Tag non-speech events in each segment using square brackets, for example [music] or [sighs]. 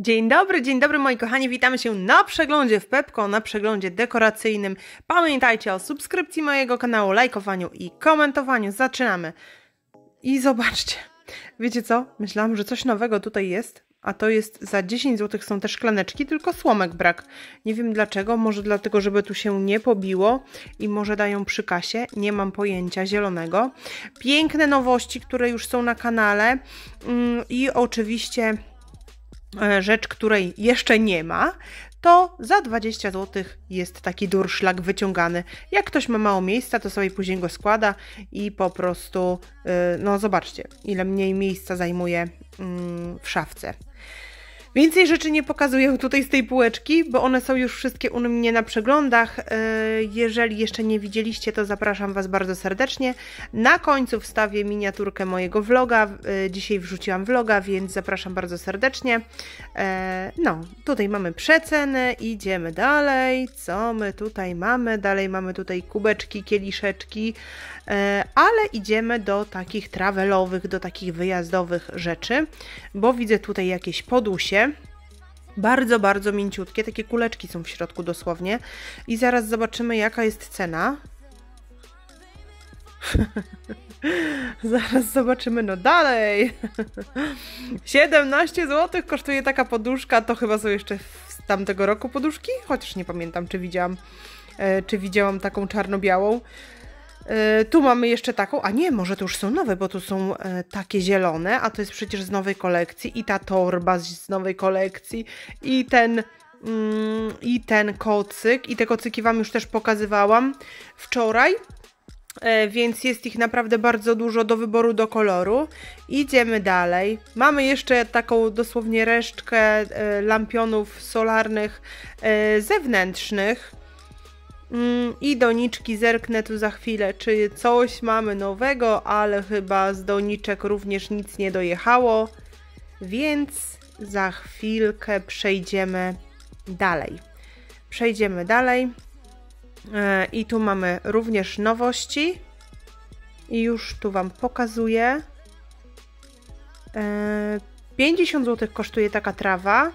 Dzień dobry, dzień dobry moi kochani, witamy się na przeglądzie w Pepko, na przeglądzie dekoracyjnym. Pamiętajcie o subskrypcji mojego kanału, lajkowaniu i komentowaniu. Zaczynamy. I zobaczcie, wiecie co? Myślałam, że coś nowego tutaj jest, a to jest za 10 zł są te szklaneczki, tylko słomek brak. Nie wiem dlaczego, może dlatego, żeby tu się nie pobiło i może dają przy kasie, nie mam pojęcia zielonego. Piękne nowości, które już są na kanale mm, i oczywiście E, rzecz, której jeszcze nie ma, to za 20 zł jest taki durszlak wyciągany. Jak ktoś ma mało miejsca, to sobie później go składa i po prostu, e, no zobaczcie, ile mniej miejsca zajmuje mm, w szafce. Więcej rzeczy nie pokazuję tutaj z tej półeczki, bo one są już wszystkie u mnie na przeglądach. E, jeżeli jeszcze nie widzieliście, to zapraszam Was bardzo serdecznie. Na końcu wstawię miniaturkę mojego vloga. E, dzisiaj wrzuciłam vloga, więc zapraszam bardzo serdecznie. E, no, tutaj mamy przeceny, idziemy dalej. Co my tutaj mamy? Dalej mamy tutaj kubeczki, kieliszeczki, ale idziemy do takich travelowych, do takich wyjazdowych rzeczy, bo widzę tutaj jakieś podusie. Bardzo, bardzo mięciutkie, takie kuleczki są w środku dosłownie. I zaraz zobaczymy, jaka jest cena. [laughs] Zaraz zobaczymy, no dalej. 17 [laughs] zł kosztuje taka poduszka, to chyba są jeszcze z tamtego roku poduszki, chociaż nie pamiętam, czy widziałam, e, czy widziałam taką czarno-białą. E, tu mamy jeszcze taką, a nie, może to już są nowe, bo tu są e, takie zielone, a to jest przecież z nowej kolekcji i ta torba z nowej kolekcji i ten mm, i ten kocyk i te kocyki Wam już też pokazywałam wczoraj e, więc jest ich naprawdę bardzo dużo do wyboru do koloru. Idziemy dalej. Mamy jeszcze taką dosłownie resztkę lampionów solarnych zewnętrznych, Mm, I doniczki zerknę tu za chwilę, czy coś mamy nowego, ale chyba z doniczek również nic nie dojechało, więc za chwilkę przejdziemy dalej. Przejdziemy dalej. E, I tu mamy również nowości. I już tu Wam pokazuję. 50 e, zł kosztuje taka trawa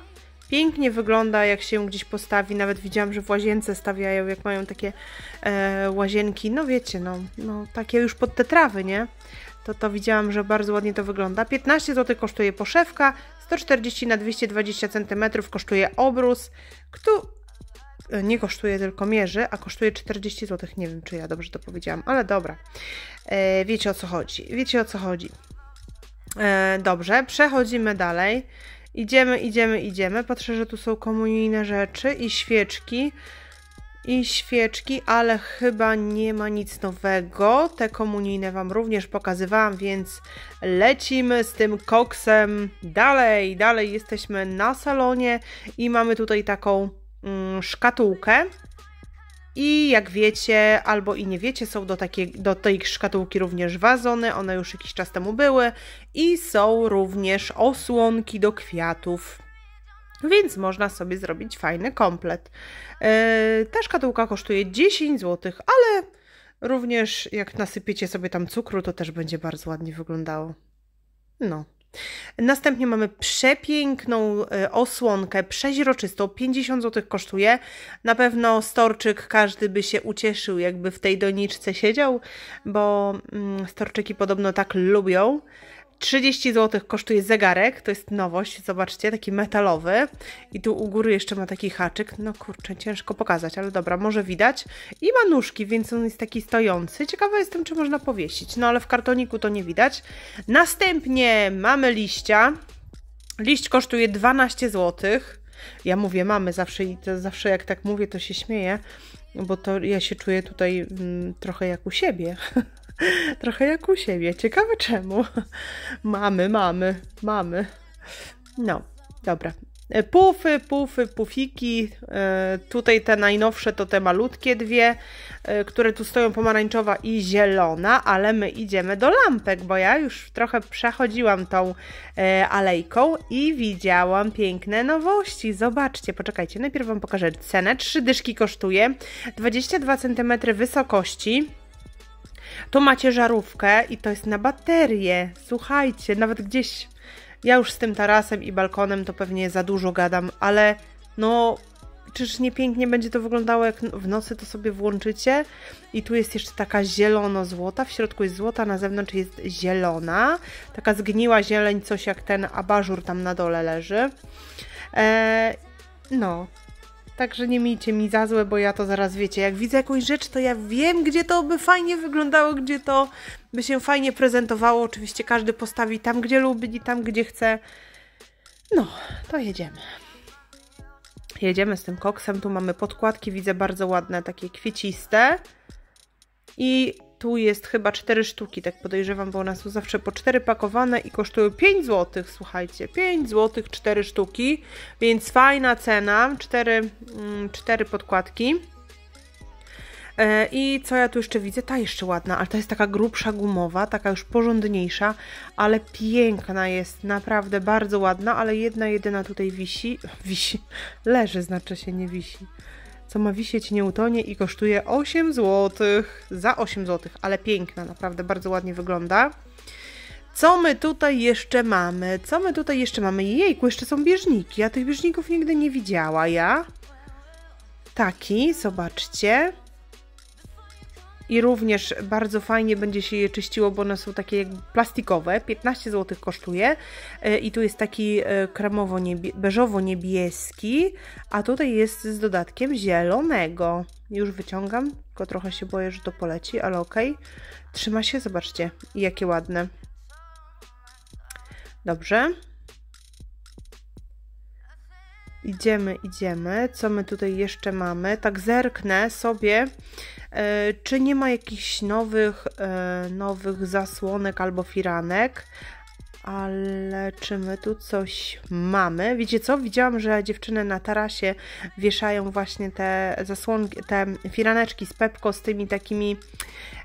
pięknie wygląda, jak się gdzieś postawi. Nawet widziałam, że w łazience stawiają, jak mają takie e, łazienki. No wiecie, no, no takie już pod te trawy, nie? To to widziałam, że bardzo ładnie to wygląda. 15 zł kosztuje poszewka, 140 na 220 cm kosztuje obrus, który e, nie kosztuje tylko mierzy, a kosztuje 40 zł. Nie wiem, czy ja dobrze to powiedziałam, ale dobra. E, wiecie o co chodzi. Wiecie o co chodzi. E, dobrze, przechodzimy dalej. Idziemy, idziemy, idziemy. Patrzę, że tu są komunijne rzeczy i świeczki. I świeczki, ale chyba nie ma nic nowego. Te komunijne Wam również pokazywałam, więc lecimy z tym koksem dalej. Dalej jesteśmy na salonie i mamy tutaj taką mm, szkatułkę i jak wiecie, albo i nie wiecie, są do, takiej, do tej szkatułki również wazony, one już jakiś czas temu były, i są również osłonki do kwiatów. Więc można sobie zrobić fajny komplet. Yy, ta szkatułka kosztuje 10 zł, ale również jak nasypiecie sobie tam cukru, to też będzie bardzo ładnie wyglądało. No. Następnie mamy przepiękną e, osłonkę, przeźroczystą, 50 zł kosztuje. Na pewno storczyk każdy by się ucieszył, jakby w tej doniczce siedział, bo mm, storczyki podobno tak lubią. 30 zł kosztuje zegarek, to jest nowość, zobaczcie, taki metalowy i tu u góry jeszcze ma taki haczyk, no kurczę, ciężko pokazać, ale dobra, może widać. I ma nóżki, więc on jest taki stojący, ciekawa jestem, czy można powiesić, no ale w kartoniku to nie widać. Następnie mamy liścia, liść kosztuje 12 zł. Ja mówię mamy zawsze i to zawsze jak tak mówię, to się śmieję, bo to ja się czuję tutaj mm, trochę jak u siebie. [laughs] [laughs] Trochę jak u siebie. Ciekawe czemu. [laughs] Mamy, mamy, mamy. No, dobra. E, pufy, pufy, pufiki. E, tutaj te najnowsze to te malutkie dwie, e, które tu stoją pomarańczowa i zielona, ale my idziemy do lampek, bo ja już trochę przechodziłam tą alejką i widziałam piękne nowości. Zobaczcie, poczekajcie, najpierw Wam pokażę cenę. Trzy dyszki kosztuje, 22 cm wysokości. To macie żarówkę i to jest na baterię. Słuchajcie, nawet gdzieś ja już z tym tarasem i balkonem to pewnie za dużo gadam, ale no czyż nie pięknie będzie to wyglądało, jak w nocy to sobie włączycie. I tu jest jeszcze taka zielono-złota, w środku jest złota, na zewnątrz jest zielona. Taka zgniła zieleń, coś jak ten abażur tam na dole leży. Eee, no, Także nie miejcie mi za złe, bo ja to zaraz wiecie. Jak widzę jakąś rzecz, to ja wiem, gdzie to by fajnie wyglądało, gdzie to by się fajnie prezentowało. Oczywiście każdy postawi tam, gdzie lubi i tam, gdzie chce. No, to jedziemy. Jedziemy z tym koksem. Tu mamy podkładki, widzę bardzo ładne, takie kwieciste. I tu jest chyba 4 sztuki, tak podejrzewam, bo one są zawsze po 4 pakowane i kosztują 5 zł, słuchajcie, 5 zł 4 sztuki, więc fajna cena, 4, mm, cztery podkładki. E, I co ja tu jeszcze widzę? Ta jeszcze ładna, ale ta jest taka grubsza, gumowa, taka już porządniejsza, ale piękna jest, naprawdę bardzo ładna, ale jedna jedyna tutaj wisi, [laughs] wisi, leży znaczy się, nie wisi co ma wisieć nie utonie i kosztuje 8 zł. Za 8 zł, ale piękna, naprawdę bardzo ładnie wygląda. Co my tutaj jeszcze mamy? Co my tutaj jeszcze mamy? Jejku, jeszcze są bieżniki. Ja tych bieżników nigdy nie widziała, ja. Taki, zobaczcie i również bardzo fajnie będzie się je czyściło, bo one są takie jak plastikowe, 15 zł kosztuje e, i tu jest taki e, kremowo-beżowo-niebieski, a tutaj jest z dodatkiem zielonego. Już wyciągam, tylko trochę się boję, że to poleci, ale ok. Trzyma się, zobaczcie, jakie ładne. Dobrze. Idziemy, idziemy. Co my tutaj jeszcze mamy? Tak zerknę sobie E, czy nie ma jakichś nowych, e, nowych zasłonek albo firanek, ale czy my tu coś mamy? Wiecie co? Widziałam, że dziewczyny na tarasie wieszają właśnie te zasłonki, te firaneczki z pepko z tymi takimi,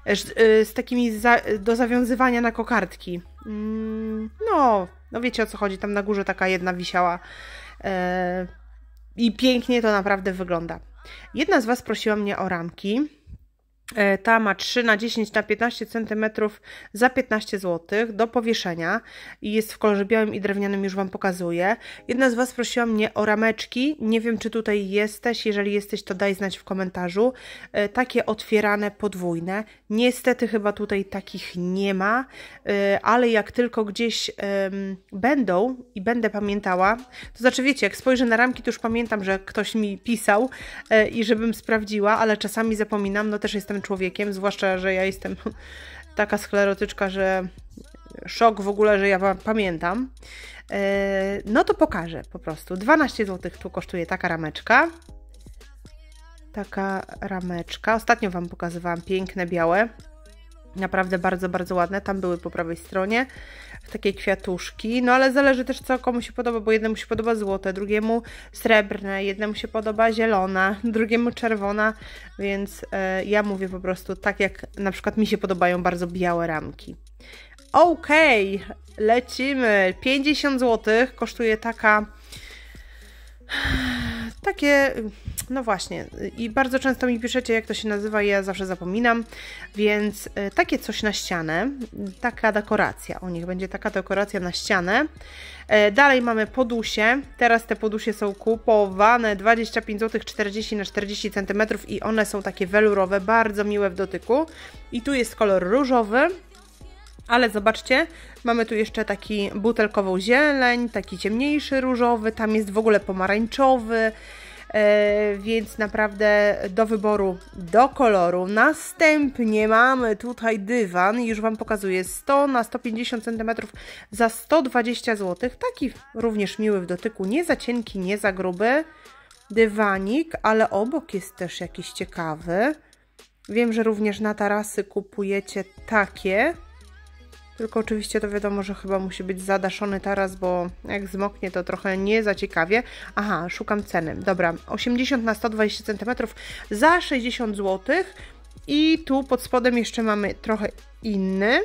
e, z takimi za, do zawiązywania na kokardki. Mm, no, no wiecie o co chodzi, tam na górze taka jedna wisiała i pięknie to naprawdę wygląda. Jedna z Was prosiła mnie o ramki. E, ta ma 3 na 10 na 15 cm za 15 zł do powieszenia i jest w kolorze białym i drewnianym, już Wam pokazuję. Jedna z Was prosiła mnie o rameczki. Nie wiem, czy tutaj jesteś. Jeżeli jesteś, to daj znać w komentarzu. E, takie otwierane, podwójne. Niestety chyba tutaj takich nie ma, e, ale jak tylko gdzieś będą i będę pamiętała, to znaczy wiecie, jak spojrzę na ramki, to już pamiętam, że ktoś mi pisał i żebym sprawdziła, ale czasami zapominam, no też jestem człowiekiem, zwłaszcza, że ja jestem [laughs] taka sklerotyczka, że szok w ogóle, że ja pamiętam. E, no to pokażę po prostu. 12 zł tu kosztuje taka rameczka. Taka rameczka. Ostatnio Wam pokazywałam piękne białe naprawdę bardzo, bardzo ładne. Tam były po prawej stronie takie kwiatuszki, no ale zależy też co komu się podoba, bo jednemu się podoba złote, drugiemu srebrne, jednemu się podoba zielona, [laughs] drugiemu czerwona, więc e, ja mówię po prostu tak jak na przykład mi się podobają bardzo białe ramki. Okej, okay, lecimy. 50 zł kosztuje taka [sighs] takie no właśnie, i bardzo często mi piszecie, jak to się nazywa, ja zawsze zapominam, więc y, takie coś na ścianę, taka dekoracja, u nich będzie taka dekoracja na ścianę. E, dalej mamy podusie, teraz te podusie są kupowane 25 zł 40 na 40 cm i one są takie welurowe, bardzo miłe w dotyku. I tu jest kolor różowy, ale zobaczcie, mamy tu jeszcze taki butelkową zieleń, taki ciemniejszy różowy, tam jest w ogóle pomarańczowy, E, więc naprawdę do wyboru do koloru. Następnie mamy tutaj dywan, już Wam pokazuję, 100 na 150 cm za 120 zł. Taki również miły w dotyku, nie za cienki, nie za gruby dywanik, ale obok jest też jakiś ciekawy. Wiem, że również na tarasy kupujecie takie. Tylko oczywiście to wiadomo, że chyba musi być zadaszony taras, bo jak zmoknie to trochę nie zaciekawie. Aha, szukam ceny. Dobra, 80 na 120 cm za 60 zł. I tu pod spodem jeszcze mamy trochę inny.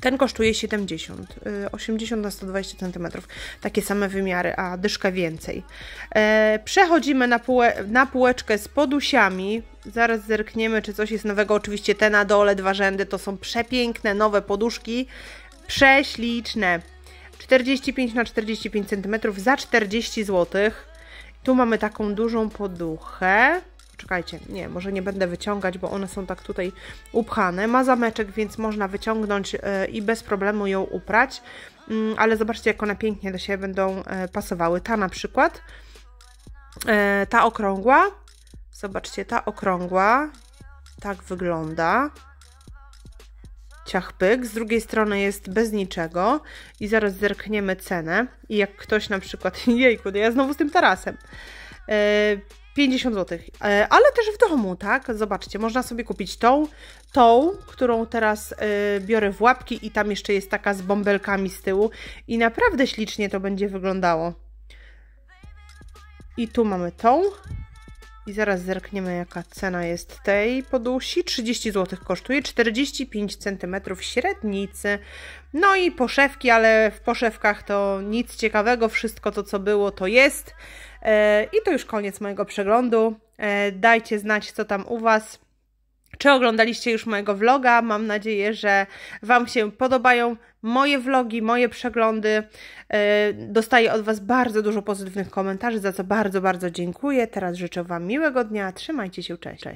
Ten kosztuje 70, 80 y, na 120 cm, takie same wymiary, a dyszkę więcej. E, przechodzimy na, półe, na półeczkę z podusiami. Zaraz zerkniemy, czy coś jest nowego. Oczywiście te na dole, dwa rzędy, to są przepiękne, nowe poduszki. Prześliczne. 45 na 45 cm za 40 zł. Tu mamy taką dużą poduchę. Czekajcie, nie, może nie będę wyciągać, bo one są tak tutaj upchane. Ma zameczek, więc można wyciągnąć e, i bez problemu ją uprać. Mm, ale zobaczcie, jak one pięknie do siebie będą e, pasowały. Ta na przykład, e, ta okrągła, zobaczcie, ta okrągła tak wygląda pyk. z drugiej strony jest bez niczego i zaraz zerkniemy cenę i jak ktoś na przykład, [laughs] jejku, no ja znowu z tym tarasem, 50 zł. E, ale też w domu, tak? Zobaczcie, można sobie kupić tą, tą, którą teraz e, biorę w łapki i tam jeszcze jest taka z bąbelkami z tyłu i naprawdę ślicznie to będzie wyglądało. I tu mamy tą, i zaraz zerkniemy, jaka cena jest tej podusi. 30 zł kosztuje, 45 cm średnicy. No i poszewki, ale w poszewkach to nic ciekawego, wszystko to co było to jest. E, I to już koniec mojego przeglądu. E, dajcie znać co tam u Was czy oglądaliście już mojego vloga. Mam nadzieję, że Wam się podobają moje vlogi, moje przeglądy. Y, dostaję od Was bardzo dużo pozytywnych komentarzy, za co bardzo, bardzo dziękuję. Teraz życzę Wam miłego dnia. Trzymajcie się, cześć.